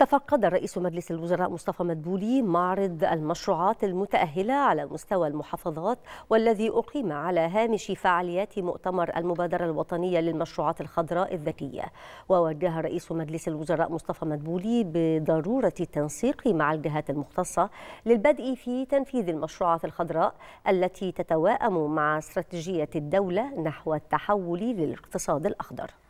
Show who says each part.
Speaker 1: تفقد رئيس مجلس الوزراء مصطفى مدبولي معرض المشروعات المتأهلة على مستوى المحافظات والذي أقيم على هامش فعاليات مؤتمر المبادرة الوطنية للمشروعات الخضراء الذكية ووجه رئيس مجلس الوزراء مصطفى مدبولي بضرورة التنسيق مع الجهات المختصة للبدء في تنفيذ المشروعات الخضراء التي تتوائم مع استراتيجية الدولة نحو التحول للاقتصاد الأخضر